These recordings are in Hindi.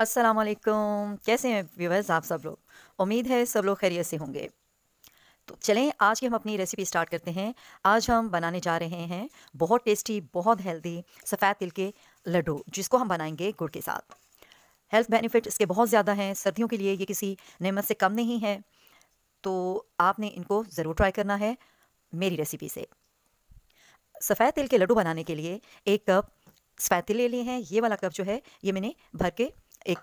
वालेकुम कैसे हैं व्यूवर्स आप सब लोग उम्मीद है सब लोग खैरियत से होंगे तो चलें आज की हम अपनी रेसिपी स्टार्ट करते हैं आज हम बनाने जा रहे हैं बहुत टेस्टी बहुत हेल्दी सफ़ेद तिल के लड्डू जिसको हम बनाएंगे गुड़ के साथ हेल्थ बेनिफिट इसके बहुत ज़्यादा हैं सर्दियों के लिए ये किसी नमत से कम नहीं है तो आपने इनको ज़रूर ट्राई करना है मेरी रेसिपी से सफ़ेद तिल के लड्डू बनाने के लिए एक कप सफ़ेद तिल ले लिए हैं ये वाला कप जो है ये मैंने भर के एक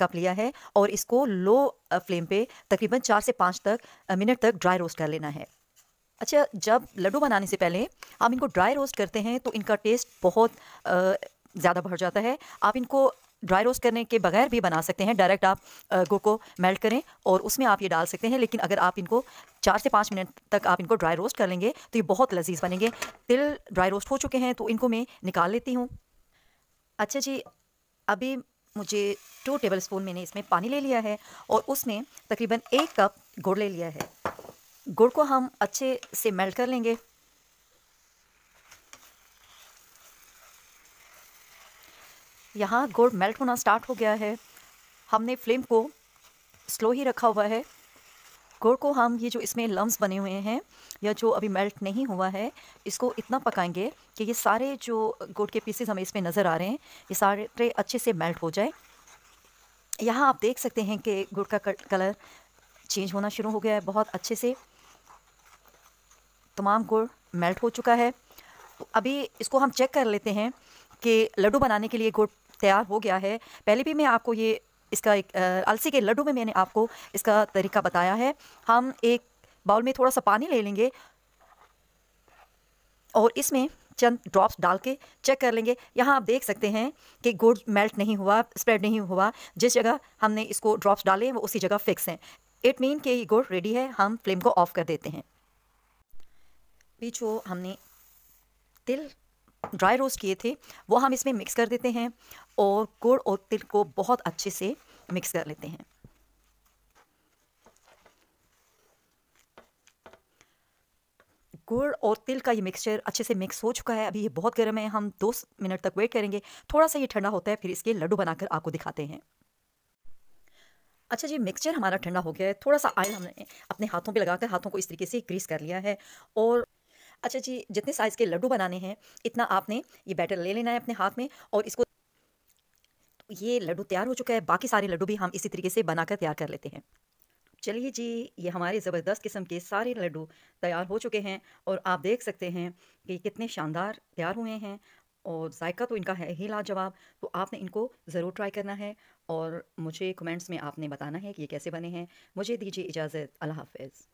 कप लिया है और इसको लो फ्लेम पे तकरीबन चार से पाँच तक मिनट तक ड्राई रोस्ट कर लेना है अच्छा जब लड्डू बनाने से पहले हम इनको ड्राई रोस्ट करते हैं तो इनका टेस्ट बहुत ज़्यादा बढ़ जाता है आप इनको ड्राई रोस्ट करने के बगैर भी बना सकते हैं डायरेक्ट आप गुड़ को मेल्ट करें और उसमें आप ये डाल सकते हैं लेकिन अगर आप इनको चार से पाँच मिनट तक आप इनको ड्राई रोस्ट कर लेंगे तो ये बहुत लजीज बनेंगे तिल ड्राई रोस्ट हो चुके हैं तो इनको मैं निकाल लेती हूँ अच्छा जी अभी मुझे टू टेबल स्पून मैंने इसमें पानी ले लिया है और उसमें तकरीबन एक कप गुड़ ले लिया है गुड़ को हम अच्छे से मेल्ट कर लेंगे यहाँ गुड़ मेल्ट होना स्टार्ट हो गया है हमने फ्लेम को स्लो ही रखा हुआ है गुड़ को हम ये जो इसमें लम्ब बने हुए हैं या जो अभी मेल्ट नहीं हुआ है इसको इतना पकाएंगे कि ये सारे जो गुड़ के पीसेस हमें इसमें नज़र आ रहे हैं ये सारे अच्छे से मेल्ट हो जाए यहाँ आप देख सकते हैं कि गुड़ का कलर चेंज होना शुरू हो गया है बहुत अच्छे से तमाम गुड़ मेल्ट हो चुका है तो अभी इसको हम चेक कर लेते हैं कि लड्डू बनाने के लिए गुड़ तैयार हो गया है पहले भी मैं आपको ये इसका एक अलसी के लड्डू में मैंने आपको इसका तरीका बताया है हम एक बाउल में थोड़ा सा पानी ले लेंगे और इसमें चंद ड्रॉप्स डाल के चेक कर लेंगे यहाँ आप देख सकते हैं कि गुड़ मेल्ट नहीं हुआ स्प्रेड नहीं हुआ जिस जगह हमने इसको ड्रॉप्स डाले वो उसी जगह फिक्स हैं इट मीन कि ये गुड़ रेडी है हम फ्लेम को ऑफ कर देते हैं पीछो हमने तिल ड्राई रोस्ट किए थे वो हम इसमें मिक्स कर देते हैं और गुड़ और तिल को बहुत अच्छे से मिक्स कर लेते हैं गुड़ और तिल का ये मिक्सचर अच्छे से मिक्स हो चुका है अभी ये बहुत गर्म है हम दो मिनट तक वेट करेंगे थोड़ा सा ये ठंडा होता है फिर इसके लड्डू बनाकर आपको दिखाते हैं अच्छा जी मिक्सचर हमारा ठंडा हो गया है थोड़ा सा आयल हमने अपने हाथों पे लगाकर हाथों को इस तरीके से ग्रीस कर लिया है और अच्छा जी जितने साइज़ के लड्डू बनाने हैं इतना आपने ये बैटर ले लेना है अपने हाथ में और इसको तो ये लड्डू तैयार हो चुका है बाकी सारे लड्डू भी हम इसी तरीके से बनाकर तैयार कर लेते हैं चलिए जी ये हमारे ज़बरदस्त किस्म के सारे लड्डू तैयार हो चुके हैं और आप देख सकते हैं कि कितने शानदार तैयार हुए हैं और जायका तो इनका है ही लाजवाब तो आपने इनको ज़रूर ट्राई करना है और मुझे कमेंट्स में आपने बताना है कि ये कैसे बने हैं मुझे दीजिए इजाज़त अल्लाह हाफिज़